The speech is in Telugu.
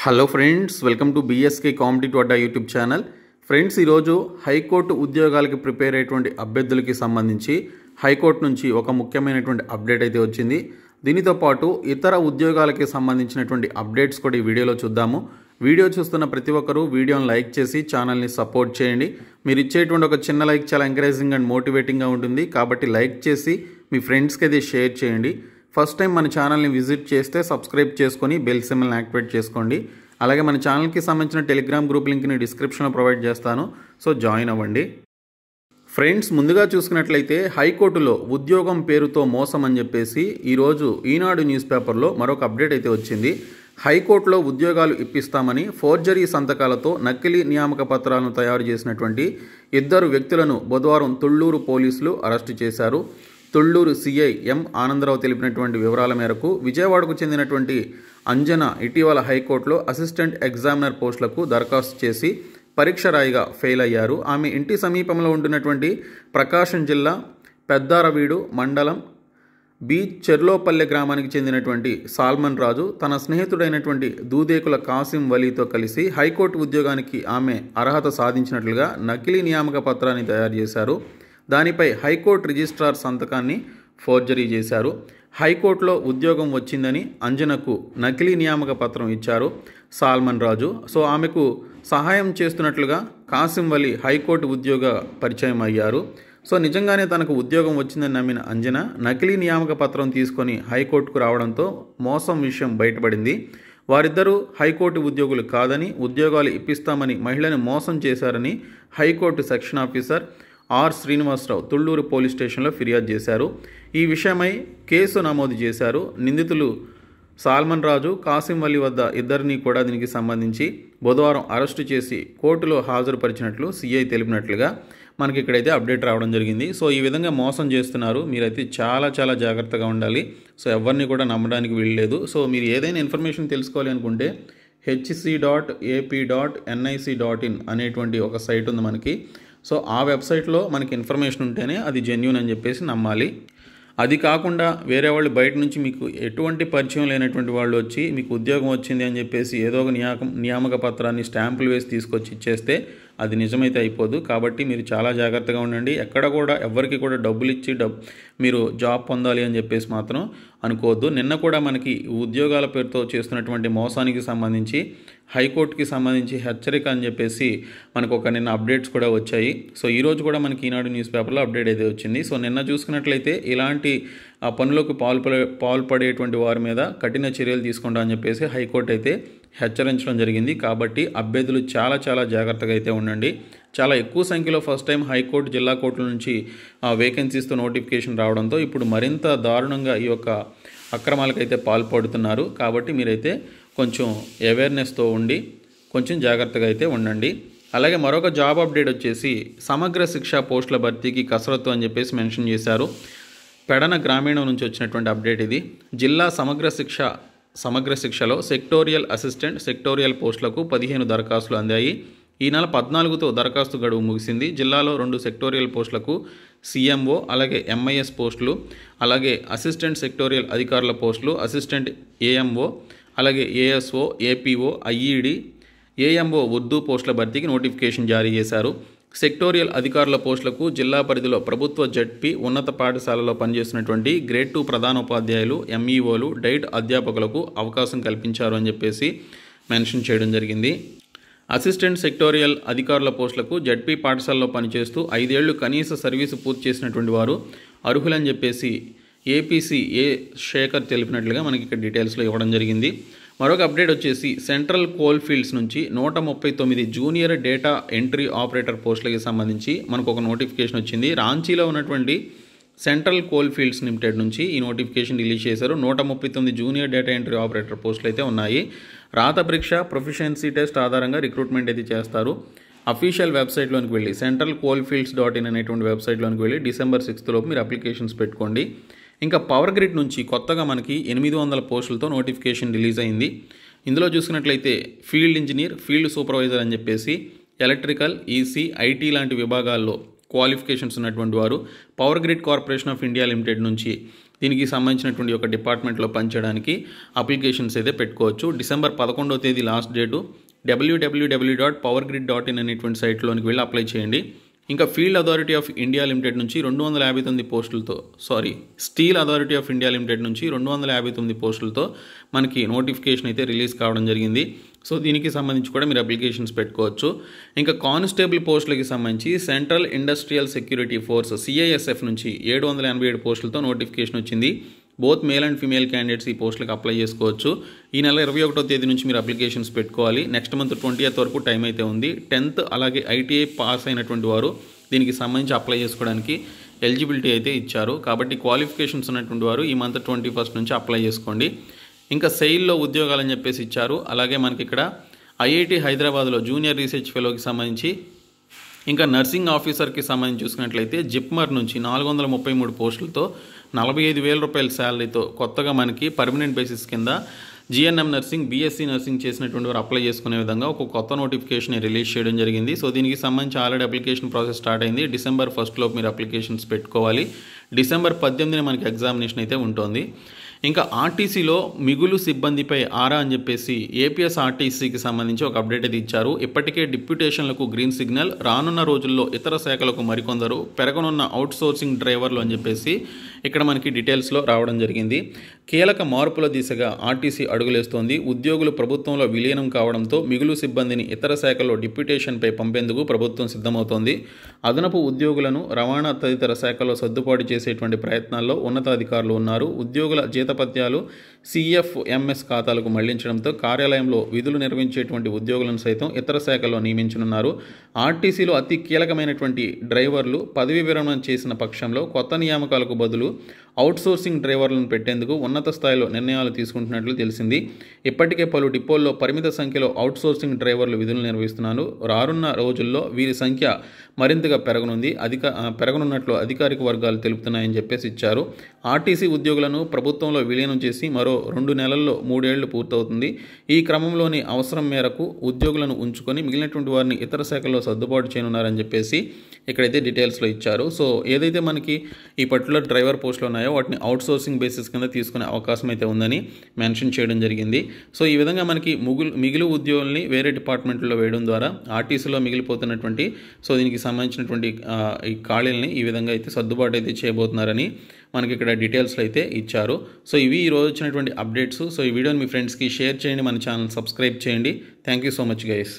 hello friends welcome to BSK to అడ్డా యూట్యూబ్ ఛానల్ ఫ్రెండ్స్ ఈరోజు హైకోర్టు ఉద్యోగాలకి ప్రిపేర్ అయ్యేటువంటి అభ్యర్థులకి సంబంధించి హైకోర్టు నుంచి ఒక ముఖ్యమైనటువంటి అప్డేట్ అయితే వచ్చింది దీనితో పాటు ఇతర ఉద్యోగాలకి సంబంధించినటువంటి అప్డేట్స్ కూడా ఈ వీడియోలో చూద్దాము వీడియో చూస్తున్న ప్రతి ఒక్కరూ వీడియోని లైక్ చేసి ఛానల్ని సపోర్ట్ చేయండి మీరు ఇచ్చేటువంటి ఒక చిన్న లైక్ చాలా ఎంకరేజింగ్ అండ్ మోటివేటింగ్గా ఉంటుంది కాబట్టి లైక్ చేసి మీ ఫ్రెండ్స్కి అయితే షేర్ చేయండి ఫస్ట్ టైం మన ఛానల్ని విజిట్ చేస్తే సబ్స్క్రైబ్ చేసుకొని బెల్ సిమ్మల్ని యాక్టివేట్ చేసుకోండి అలాగే మన ఛానల్కి సంబంధించిన టెలిగ్రామ్ గ్రూప్ లింక్ని డిస్క్రిప్షన్లో ప్రొవైడ్ చేస్తాను సో జాయిన్ అవ్వండి ఫ్రెండ్స్ ముందుగా చూసుకున్నట్లయితే హైకోర్టులో ఉద్యోగం పేరుతో మోసం అని చెప్పేసి ఈరోజు ఈనాడు న్యూస్ పేపర్లో మరొక అప్డేట్ అయితే వచ్చింది హైకోర్టులో ఉద్యోగాలు ఇప్పిస్తామని ఫోర్జరీ సంతకాలతో నకిలీ నియామక పత్రాలను తయారు చేసినటువంటి ఇద్దరు వ్యక్తులను బుధవారం తుళ్ళూరు పోలీసులు అరెస్టు చేశారు తొళ్ళూరు సిఐ ఎం ఆనందరావు తెలిపినటువంటి వివరాల మేరకు విజయవాడకు చెందినటువంటి అంజన ఇటీవల హైకోర్టులో అసిస్టెంట్ ఎగ్జామినర్ పోస్టులకు దరఖాస్తు చేసి పరీక్ష రాయిగా ఫెయిల్ అయ్యారు ఆమె ఇంటి సమీపంలో ఉంటున్నటువంటి ప్రకాశం జిల్లా పెద్దారవీడు మండలం బి చెర్లోపల్లె గ్రామానికి చెందినటువంటి సాల్మన్ రాజు తన స్నేహితుడైనటువంటి దూదేకుల కాసిం వలీతో కలిసి హైకోర్టు ఉద్యోగానికి ఆమె అర్హత సాధించినట్లుగా నకిలీ నియామక పత్రాన్ని తయారు చేశారు దానిపై హైకోర్టు రిజిస్ట్రార్ సంతకాన్ని ఫోర్జరీ చేశారు హైకోర్టులో ఉద్యోగం వచ్చిందని అంజనకు నకిలీ నియామక పత్రం ఇచ్చారు సాల్మన్ రాజు సో ఆమెకు సహాయం చేస్తున్నట్లుగా కాసిం వలి హైకోర్టు ఉద్యోగ పరిచయం అయ్యారు సో నిజంగానే తనకు ఉద్యోగం వచ్చిందని నమ్మిన అంజన నకిలీ నియామక పత్రం తీసుకొని హైకోర్టుకు రావడంతో మోసం విషయం బయటపడింది వారిద్దరూ హైకోర్టు ఉద్యోగులు కాదని ఉద్యోగాలు ఇప్పిస్తామని మహిళను మోసం చేశారని high court section officer R Srinivasarao Tulluru police స్టేషన్లో ఫిర్యాదు చేశారు ఈ విషయమై కేసు నమోదు చేశారు నిందితులు సాల్మన్ రాజు కాసిం వల్లి వద్ద ఇద్దరిని కూడా దీనికి సంబంధించి బుధవారం అరెస్టు చేసి కోర్టులో హాజరుపరిచినట్లు సిఐ తెలిపినట్లుగా మనకి ఇక్కడైతే అప్డేట్ రావడం జరిగింది సో ఈ విధంగా మోసం చేస్తున్నారు మీరైతే చాలా చాలా జాగ్రత్తగా ఉండాలి సో ఎవరిని కూడా నమ్మడానికి వీల్లేదు సో మీరు ఏదైనా ఇన్ఫర్మేషన్ తెలుసుకోవాలి అనుకుంటే HC dot AP dot NIC dot in అనేటువంటి ఒక సైట్ ఉంది మనకి సో ఆ వెబ్సైట్లో మనకి ఇన్ఫర్మేషన్ ఉంటేనే అది జెన్యున్ అని చెప్పేసి నమ్మాలి అది కాకుండా వేరే వాళ్ళు బయట నుంచి మీకు ఎటువంటి పరిచయం లేనటువంటి వాళ్ళు వచ్చి మీకు ఉద్యోగం వచ్చింది అని చెప్పేసి ఏదో ఒక నియామకం నియామక పత్రాన్ని స్టాంపులు వేసి తీసుకొచ్చి ఇచ్చేస్తే అది నిజమైతే అయిపోదు కాబట్టి మీరు చాలా జాగ్రత్తగా ఉండండి ఎక్కడ కూడా ఎవరికి కూడా డబ్బులు ఇచ్చి డబ్ మీరు జాబ్ పొందాలి అని చెప్పేసి మాత్రం అనుకోవద్దు నిన్న కూడా మనకి ఉద్యోగాల పేరుతో చేస్తున్నటువంటి మోసానికి సంబంధించి హైకోర్టుకి సంబంధించి హెచ్చరిక అని చెప్పేసి మనకు ఒక నిన్న అప్డేట్స్ కూడా వచ్చాయి సో ఈరోజు కూడా మనకి ఈనాడు న్యూస్ పేపర్లో అప్డేట్ అయితే వచ్చింది సో నిన్న చూసుకున్నట్లయితే ఇలాంటి ఆ పనులకు పాల్పడే పాల్పడేటువంటి వారి మీద కఠిన చర్యలు తీసుకుంటా అని చెప్పేసి హైకోర్టు అయితే హెచ్చరించడం జరిగింది కాబట్టి అభ్యర్థులు చాలా చాలా జాగ్రత్తగా అయితే ఉండండి చాలా ఎక్కువ సంఖ్యలో ఫస్ట్ టైం హైకోర్టు జిల్లా కోర్టుల నుంచి వేకెన్సీస్తో నోటిఫికేషన్ రావడంతో ఇప్పుడు మరింత దారుణంగా ఈ యొక్క అక్రమాలకైతే పాల్పడుతున్నారు కాబట్టి మీరైతే కొంచెం అవేర్నెస్తో ఉండి కొంచెం జాగ్రత్తగా అయితే ఉండండి అలాగే మరొక జాబ్ అప్డేట్ వచ్చేసి సమగ్ర శిక్ష పోస్టుల భర్తీకి కసరత్తు అని చెప్పేసి మెన్షన్ చేశారు పెడన గ్రామీణం నుంచి వచ్చినటువంటి అప్డేట్ ఇది జిల్లా సమగ్ర శిక్ష సమగ్ర శిక్షలో సెక్టోరియల్ అసిస్టెంట్ సెక్టోరియల్ పోస్టులకు పదిహేను దరఖాస్తులు అందాయి ఈ నెల పద్నాలుగుతో దరఖాస్తు గడువు ముగిసింది జిల్లాలో రెండు సెక్టోరియల్ పోస్టులకు సీఎంఓ అలాగే ఎంఐఎస్ పోస్టులు అలాగే అసిస్టెంట్ సెక్టోరియల్ అధికారుల పోస్టులు అసిస్టెంట్ ఏఎంఓ అలాగే ASO APO IED AMO Urdu పోస్టుల భర్తీకి నోటిఫికేషన్ జారీ చేశారు సెక్టోరియల్ అధికారుల పోస్టులకు జిల్లా పరిధిలో ప్రభుత్వ జడ్పీ ఉన్నత పాఠశాలలో పనిచేస్తున్నటువంటి గ్రేడ్ టూ ప్రధాన ఉపాధ్యాయులు ఎంఈఓలు డైట్ అధ్యాపకులకు అవకాశం కల్పించారు అని చెప్పేసి మెన్షన్ చేయడం జరిగింది అసిస్టెంట్ సెక్టోరియల్ అధికారుల పోస్టులకు జడ్పీ పాఠశాలలో పనిచేస్తూ ఐదేళ్లు కనీస సర్వీసు పూర్తి చేసినటువంటి వారు అర్హులని చెప్పేసి ఏపీసీ ఏ శేఖర్ తెలిపినట్లుగా మనకి ఇక్కడ డీటెయిల్స్లో ఇవ్వడం జరిగింది మరొక అప్డేట్ వచ్చేసి సెంట్రల్ కోల్ ఫీల్డ్స్ నుంచి నూట ముప్పై తొమ్మిది జూనియర్ డేటా ఎంట్రీ ఆపరేటర్ పోస్టులకి సంబంధించి మనకు ఒక నోటిఫికేషన్ వచ్చింది రాంచీలో ఉన్నటువంటి సెంట్రల్ కోల్ ఫీల్డ్స్ లిమిటెడ్ నుంచి ఈ నోటిఫికేషన్ రిలీజ్ చేశారు నూట ముప్పై తొమ్మిది జూనియర్ డేటా ఎంట్రీ ఆపరేటర్ పోస్టులు అయితే ఉన్నాయి రాత పరీక్ష ప్రొఫిషియన్సీ టెస్ట్ ఆధారంగా రిక్రూట్మెంట్ అయితే చేస్తారు అఫీషియల్ వెబ్సైట్లోనికి వెళ్ళి central coal fields dot in అనేటువంటి వెబ్సైట్లోనికి వెళ్ళి డిసెంబర్ సిక్స్త్ మీరు అప్లికేషన్స్ పెట్టుకోండి ఇంకా పవర్ గ్రిడ్ నుంచి కొత్తగా మనకి ఎనిమిది వందల పోస్టులతో నోటిఫికేషన్ రిలీజ్ అయింది ఇందులో చూసుకున్నట్లయితే ఫీల్డ్ ఇంజనీర్ ఫీల్డ్ సూపర్వైజర్ అని చెప్పేసి ఎలక్ట్రికల్ ఈసీ ఐటీ లాంటి విభాగాల్లో క్వాలిఫికేషన్స్ ఉన్నటువంటి వారు power grid corporation of India limited నుంచి దీనికి సంబంధించినటువంటి ఒక డిపార్ట్మెంట్లో పనిచేయడానికి అప్లికేషన్స్ అయితే పెట్టుకోవచ్చు డిసెంబర్ పదకొండవ తేదీ last date WWW dot power grid dot in అనేటువంటి సైట్లోనికి వెళ్ళి అప్లై చేయండి ఇంకా field authority of India limited నుంచి రెండు వందల యాభై తొమ్మిది పోస్టులతో sorry steel authority of India limited నుంచి రెండు వందల యాభై తొమ్మిది పోస్టులతో మనకి నోటిఫికేషన్ అయితే రిలీజ్ కావడం జరిగింది సో దీనికి సంబంధించి కూడా మీరు అప్లికేషన్స్ పెట్టుకోవచ్చు ఇంకా కానిస్టేబుల్ పోస్టులకి సంబంధించి central industrial security force CISF నుంచి ఏడు వందల ఎనభై ఏడు పోస్టులతో నోటిఫికేషన్ వచ్చింది both male and female candidates ఈ పోస్టులకు అప్లై చేసుకోవచ్చు ఈ నెల ఇరవై ఒకటో తేదీ నుంచి మీరు అప్లికేషన్స్ పెట్టుకోవాలి నెక్స్ట్ మంత్ ట్వంటీ ఎయిత్ వరకు టైం అయితే ఉంది టెన్త్ అలాగే ఐటీఐ పాస్ అయినటువంటి వారు దీనికి సంబంధించి అప్లై చేసుకోవడానికి ఎలిజిబిలిటీ అయితే ఇచ్చారు కాబట్టి క్వాలిఫికేషన్స్ ఉన్నటువంటి వారు ఈ మంత్ ట్వంటీ ఫస్ట్ నుంచి అప్లై చేసుకోండి ఇంకా సెయిల్లో ఉద్యోగాలని చెప్పేసి ఇచ్చారు అలాగే మనకి ఇక్కడ ఐఐటి హైదరాబాద్లో జూనియర్ రీసెర్చ్ ఫెలోకి సంబంధించి ఇంకా నర్సింగ్ ఆఫీసర్కి సంబంధించి చూసుకున్నట్లయితే జిప్మర్ నుంచి నాలుగు వందల ముప్పై మూడు పోస్టులతో నలభై ఐదు వేల రూపాయల శాలరీతో కొత్తగా మనకి పర్మనెంట్ బేసిస్ కింద జిఎన్ఎం నర్సింగ్ బీఎస్సీ నర్సింగ్ చేసినటువంటి వారు అప్లై చేసుకునే విధంగా ఒక కొత్త నోటిఫికేషన్ రిలీజ్ చేయడం జరిగింది సో దీనికి సంబంధించి ఆల్రెడీ అప్లికేషన్ ప్రాసెస్ స్టార్ట్ అయింది డిసెంబర్ ఫస్ట్లో మీరు అప్లికేషన్స్ పెట్టుకోవాలి డిసెంబర్ పద్దెనిమిదిన మనకి ఎగ్జామినేషన్ అయితే ఉంటుంది ఇంకా ఆర్టీసీలో మిగులు సిబ్బందిపై ఆరా అని చెప్పేసి ఏపీఎస్ ఆర్టీసీకి సంబంధించి ఒక అప్డేట్ అయితే ఇచ్చారు ఇప్పటికే డిప్యూటేషన్లకు గ్రీన్ సిగ్నల్ రానున్న రోజుల్లో ఇతర శాఖలకు మరికొందరు పెరగనున్న అవుట్సోర్సింగ్ డ్రైవర్లు అని చెప్పేసి ఇక్కడ మనకి డీటెయిల్స్లో రావడం జరిగింది కీలక మార్పుల దిశగా ఆర్టీసీ అడుగులేస్తోంది ఉద్యోగులు ప్రభుత్వంలో విలీనం కావడంతో మిగులు సిబ్బందిని ఇతర శాఖల్లో డిప్యూటేషన్పై పంపేందుకు ప్రభుత్వం సిద్ధమవుతోంది అదనపు ఉద్యోగులను రవాణా తదితర శాఖల్లో సర్దుబాటు చేసేటువంటి ప్రయత్నాల్లో ఉన్నతాధికారులు ఉన్నారు ఉద్యోగుల జీతం జీత పద్యాలు సిఎఫ్ ఎంఎస్ ఖాతాలకు మళ్లించడంతో కార్యాలయంలో విధులు నిర్వహించేటువంటి ఉద్యోగులను సైతం ఇతర శాఖల్లో నియమించనున్నారు ఆర్టీసీలో అతి కీలకమైనటువంటి డ్రైవర్లు పదవీ విరమణ చేసిన పక్షంలో కొత్త నియామకాలకు బదులు అవుట్సోర్సింగ్ డ్రైవర్లను పెట్టేందుకు ఉన్నత స్థాయిలో నిర్ణయాలు తీసుకుంటున్నట్లు తెలిసింది ఇప్పటికే పలు డిపోల్లో పరిమిత సంఖ్యలో అవుట్సోర్సింగ్ డ్రైవర్లు విధులు నిర్వహిస్తున్నారు రానున్న రోజుల్లో వీరి సంఖ్య మరింతగా పెరగనుంది అధిక పెరగనున్నట్లు అధికారిక వర్గాలు తెలుపుతున్నాయని చెప్పేసి ఇచ్చారు ఆర్టీసీ ఉద్యోగులను ప్రభుత్వంలో విలీనం చేసి మరో రెండు నెలల్లో మూడేళ్లు పూర్తవుతుంది ఈ క్రమంలోని అవసరం మేరకు ఉద్యోగులను ఉంచుకొని మిగిలినటువంటి వారిని ఇతర శాఖల్లో సర్దుబాటు చేయనున్నారని చెప్పేసి ఇక్కడైతే డీటెయిల్స్లో ఇచ్చారు సో ఏదైతే మనకి ఈ పర్టికులర్ డ్రైవర్ పోస్టులు ఉన్నాయో ఉన్నాయో వాటిని సోర్సింగ్ బేసిస్ కింద తీసుకునే అవకాశం అయితే ఉందని మెన్షన్ చేయడం జరిగింది సో ఈ విధంగా మనకి ముగులు మిగిలి ఉద్యోగుల్ని వేరే డిపార్ట్మెంట్లో వేయడం ద్వారా ఆర్టీసీలో మిగిలిపోతున్నటువంటి సో దీనికి సంబంధించినటువంటి ఈ ఖాళీలని ఈ విధంగా అయితే సర్దుబాటు అయితే చేయబోతున్నారని మనకి ఇక్కడ డీటెయిల్స్లో అయితే ఇచ్చారు సో ఇవి ఈరోజు వచ్చినటువంటి అప్డేట్స్ సో ఈ వీడియోని మీ ఫ్రెండ్స్కి షేర్ చేయండి మన ఛానల్ సబ్స్క్రైబ్ చేయండి thank you so much guys